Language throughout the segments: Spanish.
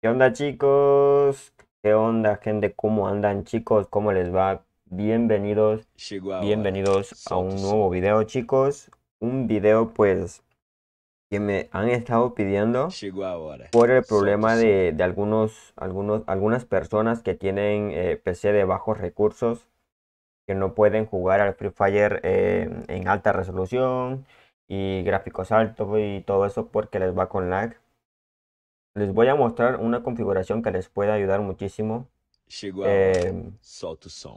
¿Qué onda chicos? ¿Qué onda gente? ¿Cómo andan chicos? ¿Cómo les va? Bienvenidos, bienvenidos a un nuevo video chicos. Un video pues que me han estado pidiendo por el problema de, algunos, algunos, algunas personas que tienen eh, PC de bajos recursos que no pueden jugar al Free Fire eh, en alta resolución y gráficos altos y todo eso porque les va con lag. Les voy a mostrar una configuración que les puede ayudar muchísimo. Eh,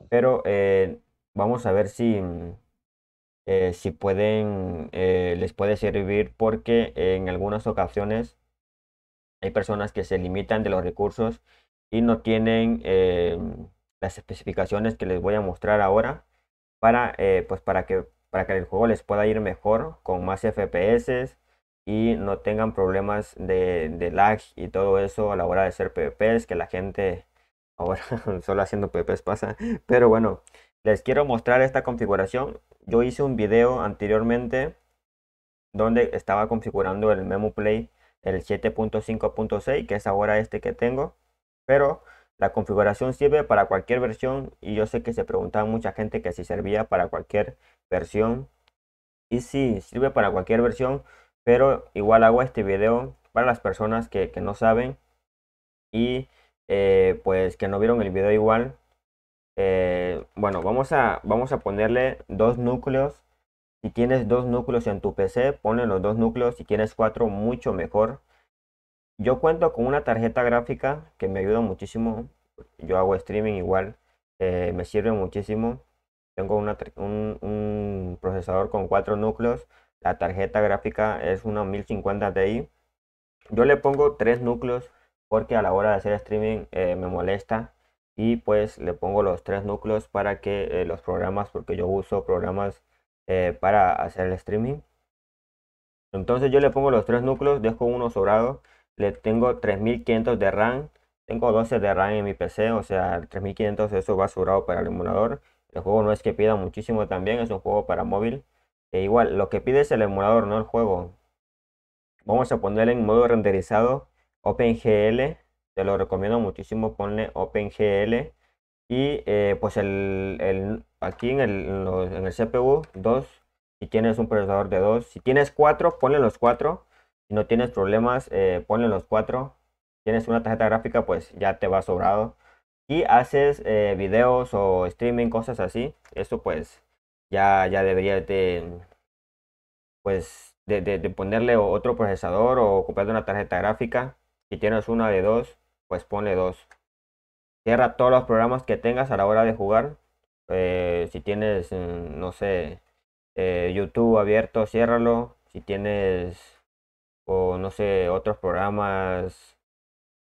pero eh, vamos a ver si, eh, si pueden, eh, les puede servir porque en algunas ocasiones hay personas que se limitan de los recursos y no tienen las especificaciones que les voy a mostrar ahora para, pues para, que, para que el juego les pueda ir mejor con más FPS y no tengan problemas de, lag y todo eso a la hora de hacer PvPs, que la gente ahora solo haciendo PvPs pasa. Pero bueno, les quiero mostrar esta configuración. Yo hice un video anteriormente donde estaba configurando el Memo Play el 7.5.6, que es ahora este que tengo. Pero la configuración sirve para cualquier versión y yo sé que se preguntaba mucha gente que si servía para cualquier versión. Y si sirve para cualquier versión, pero igual hago este video para las personas que, no saben y eh, pues que no vieron el video igual. Eh, bueno, vamos a, vamos a ponerle dos núcleos. Si tienes dos núcleos en tu PC, ponen los dos núcleos. Si tienes cuatro, mucho mejor. Yo cuento con una tarjeta gráfica que me ayuda muchísimo. Yo hago streaming igual. Eh, me sirve muchísimo. Tengo un procesador con cuatro núcleos. La tarjeta gráfica es una 1050 Ti. Yo le pongo tres núcleos porque a la hora de hacer streaming eh, me molesta y pues le pongo los tres núcleos para que eh, los programas, porque yo uso programas eh, para hacer el streaming. Entonces yo le pongo los tres núcleos, dejo uno sobrado, le tengo 3500 de RAM, tengo 12 de RAM en mi PC, o sea 3500 eso va sobrado para el emulador. El juego no es que pida muchísimo también, es un juego para móvil. E igual, lo que pides es el emulador, no el juego. Vamos a ponerle en modo renderizado OpenGL. Te lo recomiendo muchísimo, ponle OpenGL. Y eh, pues el, aquí en el, CPU 2, si tienes un procesador de 2. Si tienes 4, ponle los 4. Si no tienes problemas, eh, ponle los 4. Si tienes una tarjeta gráfica, pues ya te va sobrado. Y haces eh, videos o streaming, cosas así. Eso pues ya, ya debería de, pues, de, de, ponerle otro procesador o ocupar una tarjeta gráfica. Si tienes una de dos, pues ponle dos. Cierra todos los programas que tengas a la hora de jugar. Eh, si tienes, mm, no sé, eh, YouTube abierto, ciérralo. Si tienes, o no sé, otros programas,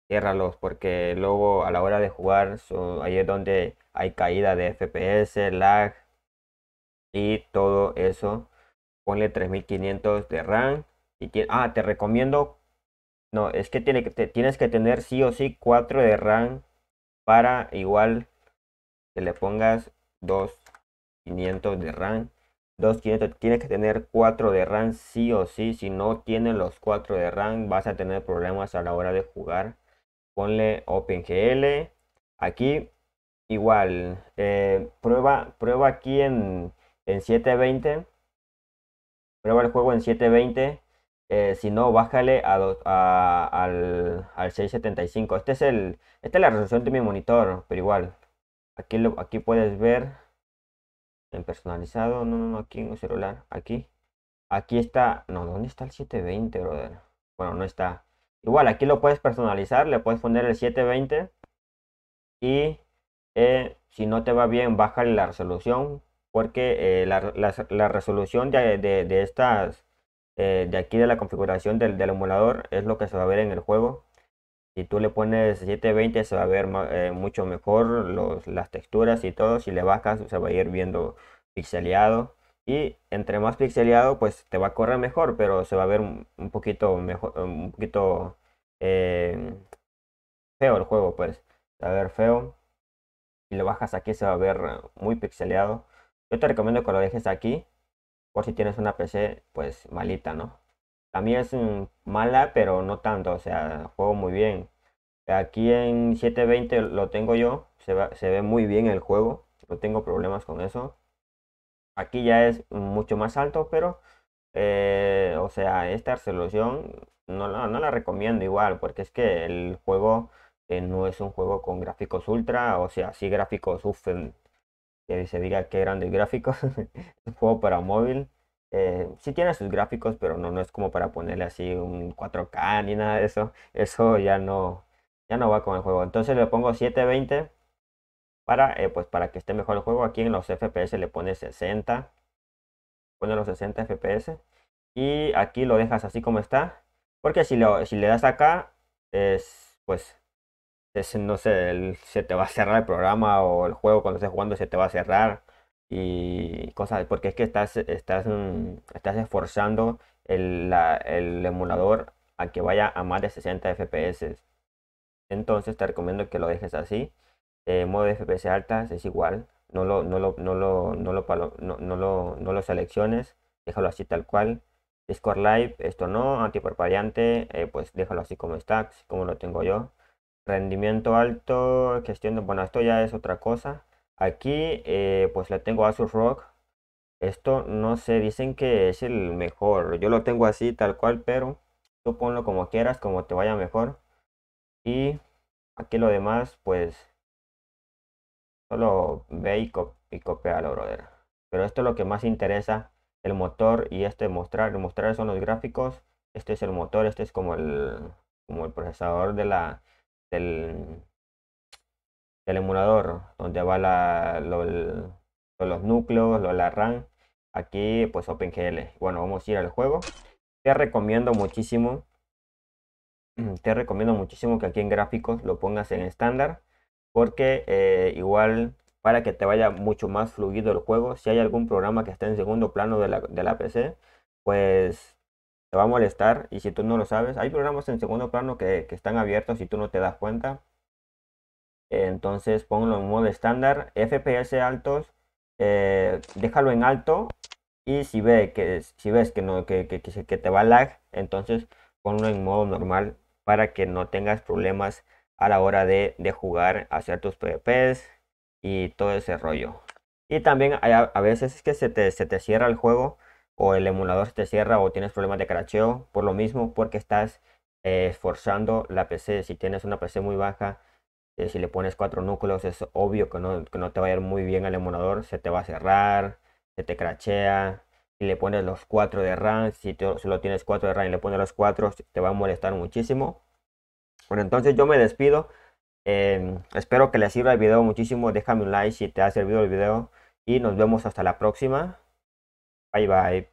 ciérralos porque luego a la hora de jugar ahí es donde hay caída de FPS, lag, y todo eso. Ponle 3500 de RAM. Y ah, te recomiendo. No, es que, tiene que tienes que tener sí o sí 4 de RAM para igual que le pongas 2500 de RAM. 2500 tienes que tener 4 de RAM sí o sí. Si no tienes los 4 de RAM vas a tener problemas a la hora de jugar. Ponle OpenGL. Aquí igual eh, prueba, prueba aquí en en 720. Prueba el juego en 720. Eh, si no, bájale a al, 675. Este es el, esta es la resolución de mi monitor, pero igual. Aquí, lo, aquí puedes ver en personalizado. No, no, no, aquí en el celular. Aquí. Aquí está. No, ¿dónde está el 720, brother? Bueno, no está. Igual, aquí lo puedes personalizar. Le puedes poner el 720. Y eh, si no te va bien, bájale la resolución porque eh, la, resolución de, estas, eh, de aquí de la configuración del, emulador es lo que se va a ver en el juego. Si tú le pones 720 se va a ver eh, mucho mejor las texturas y todo. Si le bajas se va a ir viendo pixeleado. Y entre más pixeleado pues te va a correr mejor, pero se va a ver un, poquito mejor, un poquito feo el juego pues. Se va a ver feo. Si lo bajas aquí se va a ver muy pixeleado yo te recomiendo que lo dejes aquí por si tienes una PC pues malita, ¿no? También es mm, mala, pero no tanto, o sea, juego muy bien. Aquí en 720 lo tengo yo, se, se ve muy bien el juego, no tengo problemas con eso. Aquí ya es mucho más alto, pero, eh, o sea, esta resolución no, no, la recomiendo igual, porque es que el juego eh, no es un juego con gráficos ultra, o sea, sí gráficos ultra, que se diga que grandes de gráficos. un juego para móvil. Eh, si tiene sus gráficos, pero no, no es como para ponerle así un 4K ni nada de eso. Eso ya no, ya no va con el juego. Entonces le pongo 720 para, eh, pues para que esté mejor el juego. Aquí en los FPS le pone 60. Pone los 60 FPS. Y aquí lo dejas así como está. Porque si, lo, si le das acá, es, pues no sé, se te va a cerrar el programa o el juego cuando estés jugando se te va a cerrar y cosas, porque es que estás, estás, mm, estás esforzando el, el emulador a que vaya a más de 60 FPS. Entonces te recomiendo que lo dejes así. Eh, modo de FPS altas es igual, no lo, no lo, no lo, no lo, no, lo, no lo selecciones, déjalo así tal cual. Discord Live, esto no, antiparpadeante, eh, pues déjalo así como está, como lo tengo yo rendimiento alto, gestión, bueno, esto ya es otra cosa. Aquí eh, pues le tengo Asus Rock. Esto no se dicen que es el mejor. Yo lo tengo así tal cual, pero tú ponlo como quieras, como te vaya mejor. Y aquí lo demás pues solo ve y, copia y Pero esto es lo que más interesa, el motor y este mostrar. Mostrar son los gráficos. Este es el motor, este es como el, como el procesador de la, del, emulador donde va la, los núcleos, lo, la RAM. Aquí pues OpenGL. Bueno, vamos a ir al juego. Te recomiendo muchísimo. Te recomiendo muchísimo que aquí en gráficos lo pongas en estándar. Porque eh, igual para que te vaya mucho más fluido el juego. Si hay algún programa que esté en segundo plano de la, de la PC, pues te va a molestar y si tú no lo sabes, hay programas en segundo plano que, están abiertos y tú no te das cuenta. Entonces ponlo en modo estándar, FPS altos, eh, déjalo en alto y si, ve que, si ves que, no, que, que, te va lag, entonces ponlo en modo normal para que no tengas problemas a la hora de, jugar, hacer tus PvPs y todo ese rollo. Y también a, a veces es que se te, se te cierra el juego o el emulador se te cierra o tienes problemas de cracheo. por lo mismo porque estás eh, esforzando la PC. Si tienes una PC muy baja, eh, si le pones cuatro núcleos es obvio que no, te va a ir muy bien el emulador, se te va a cerrar, se te crachea. y le pones los 4 de RAM, si solo tienes 4 de RAM y le pones los 4, te va a molestar muchísimo. Bueno, entonces yo me despido. Em, espero que les sirva el video muchísimo. Déjame un like si te ha servido el video. Y nos vemos hasta la próxima. Bye bye.